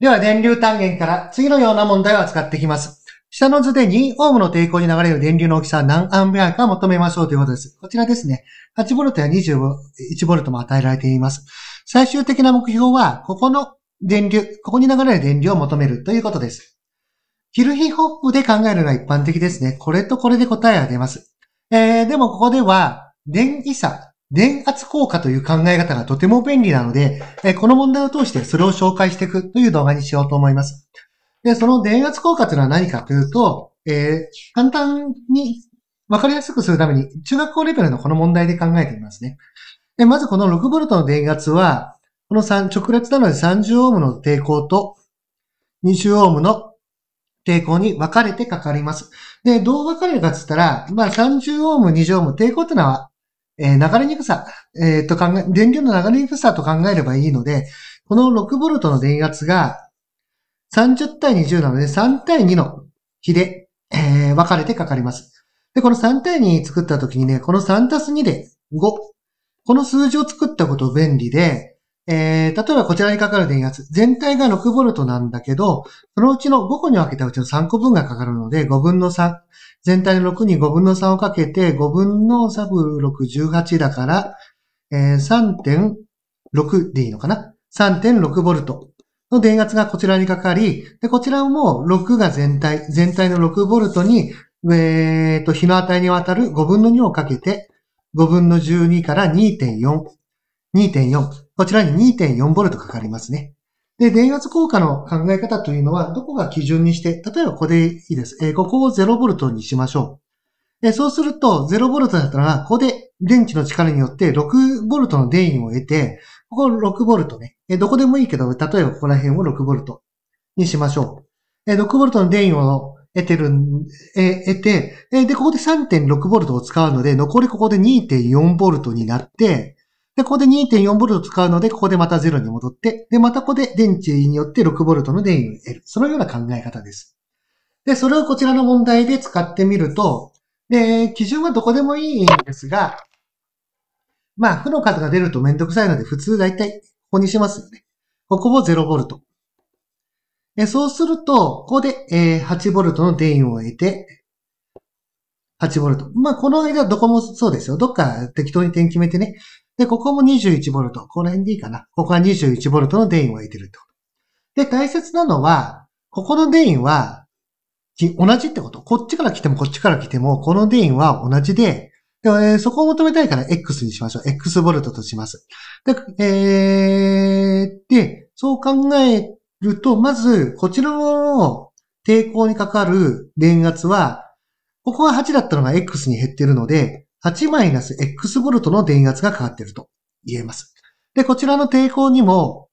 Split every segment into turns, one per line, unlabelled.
では、電流単元から次のような問題を扱っていきます。下の図で2オームの抵抗に流れる電流の大きさは何アンペアか求めましょうということです。こちらですね。8V や 21V も与えられています。最終的な目標は、ここの電流、ここに流れる電流を求めるということです。ヒルヒホップで考えるのが一般的ですね。これとこれで答えは出ます。えー、でもここでは、電位差電圧効果という考え方がとても便利なので、この問題を通してそれを紹介していくという動画にしようと思います。で、その電圧効果というのは何かというと、えー、簡単に分かりやすくするために、中学校レベルのこの問題で考えてみますね。で、まずこの 6V の電圧は、この三直列なので 30Ω の抵抗と 20Ω の抵抗に分かれてかかります。で、どう分かれるかって言ったら、まあ 30Ω、20Ω、抵抗ってのはえー、流れにくさ、えー、と考え、電流の流れにくさと考えればいいので、この 6V の電圧が30対20なので3対2の比で、えー、分かれてかかります。で、この3対2作った時にね、この3たす2で5。この数字を作ったこと便利で、えー、例えばこちらにかかる電圧、全体が6トなんだけど、そのうちの5個に分けたうちの3個分がかかるので、5分の3、全体の6に5分の3をかけて、5分のサブ6、18だから、えー、3.6でいいのかな3 6トの電圧がこちらにかかり、で、こちらも6が全体、全体の6トに、えー、と、日の値にわたる5分の2をかけて、5分の12から2.4 2.4。こちらに 2.4V かかりますね。で、電圧効果の考え方というのは、どこが基準にして、例えばここでいいです。えここを 0V にしましょう。そうすると、0V だったら、ここで電池の力によって 6V の電位を得て、ここ 6V ね。えどこでもいいけど、例えばここら辺を 6V にしましょう。え 6V の電位を得てる、え、得て、で、ここで 3.6V を使うので、残りここで 2.4V になって、で、ここで 2.4V 使うので、ここでまた0に戻って、で、またここで電池によって 6V の電源を得る。そのような考え方です。で、それをこちらの問題で使ってみると、で、基準はどこでもいいんですが、まあ、負の数が出るとめんどくさいので、普通だいたいここにしますよね。ここも 0V。えそうすると、ここで、え 8V の電源を得て、8V。まあ、この間どこもそうですよ。どっか適当に点決めてね、で、ここも 21V。この辺でいいかな。ここは 21V の電位を入いてると。で、大切なのは、ここの電位は、同じってこと。こっちから来てもこっちから来ても、この電位は同じで、でえー、そこを求めたいから X にしましょう。X ボルトとします。で、えー、で、そう考えると、まず、こちらの抵抗にかかる電圧は、ここが8だったのが X に減ってるので、8-X ボルトの電圧がかかっていると言えます。で、こちらの抵抗にも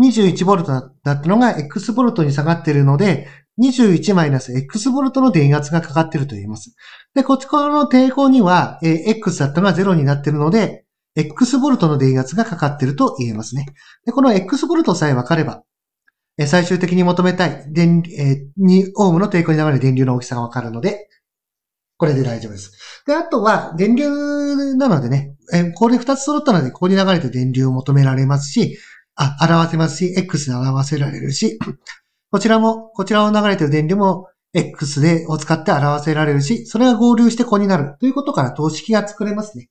21V だったのが X V に下がっているので、21-X V の電圧がかかっていると言えます。で、こっちからの抵抗には、X だったのが0になっているので、X ボルトの電圧がかかっていると言えますね。で、この X ボルトさえ分かれば、最終的に求めたい電、2オームの抵抗に流れる電流の大きさが分かるので、これで大丈夫です。で、あとは、電流なのでね、えこれ二つ揃ったので、ここに流れて電流を求められますし、あ、表せますし、X で表せられるし、こちらも、こちらを流れてる電流も X で、を使って表せられるし、それが合流してここになる。ということから等式が作れますね。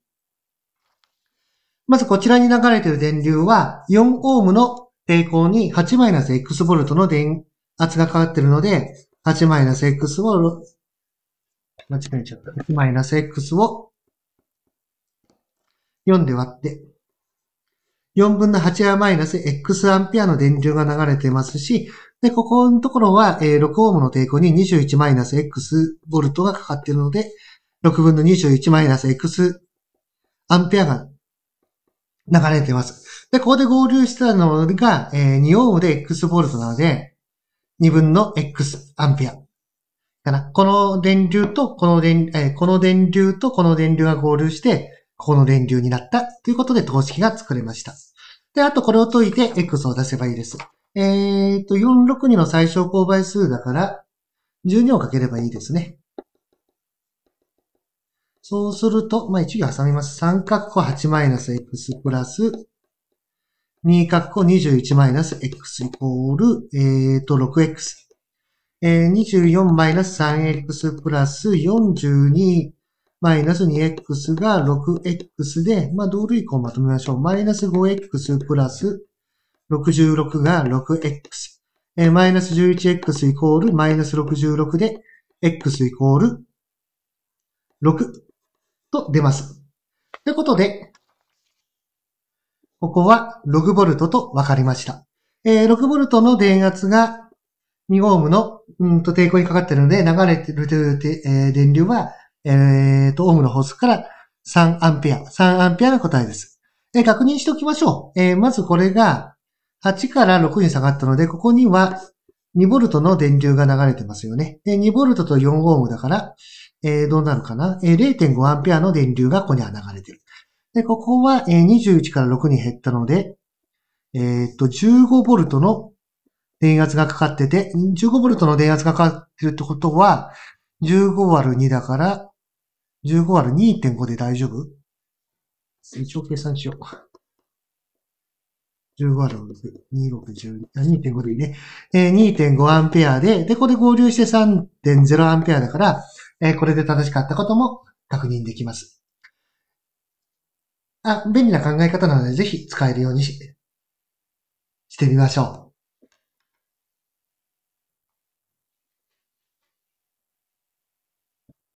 まずこちらに流れてる電流は、4オームの抵抗に 8-X ボルトの電圧がかかってるので、8-X ボルト、間違えちゃった。マイナス x を4で割って、4分の8はマイナス X アンペアの電流が流れてますし、で、ここのところは、え6オームの抵抗に21マイナス X ボルトがかかっているので、6分の21マイナス X アンペアが流れてます。で、ここで合流したのが、え2オームで X ボルトなので、2分の X アンペア。かな。この電流と、この電、えこの電流とこの電流が合流して、ここの電流になったということで等式が作れました。で、あとこれを解いて X を出せばいいです。えー、っと、462の最小公倍数だから、12をかければいいですね。そうすると、まあ、行挟みます。三括弧8マイナス x プラス、二括弧21マイナス x イコール、えっ、と、6x。えー、24-3x プラス42マイナス 2x が 6x で、まあ、同類項をまとめましょう。マイナス 5x プラス66が 6x。えー、マイナス 11x イコールマイナス66で、x イコール6と出ます。ということで、ここは6トと分かりました。えー、6トの電圧が2オームの、うんと抵抗にかかってるので、流れてる電流は、えー、と、オームの法則から3アンペア。3アンペアの答えです。えー、確認しておきましょう。えー、まずこれが、8から6に下がったので、ここには2トの電流が流れてますよね。で、2トと4ムだから、えー、どうなるかな、えー、0 5アの電流がここには流れてる。で、ここは、えー、21から6に減ったので、えっ、と、1 5トの電圧がかかってて、15V の電圧がかかってるってことは、15÷2 だから、15÷2.5 で大丈夫一応計算しよう。15÷2.6、2.5でいいね。え2.5アンペアで、で、これ合流して3.0アンペアだから、えこれで正しかったことも確認できます。あ、便利な考え方なので、ぜひ使えるようにしてみましょう。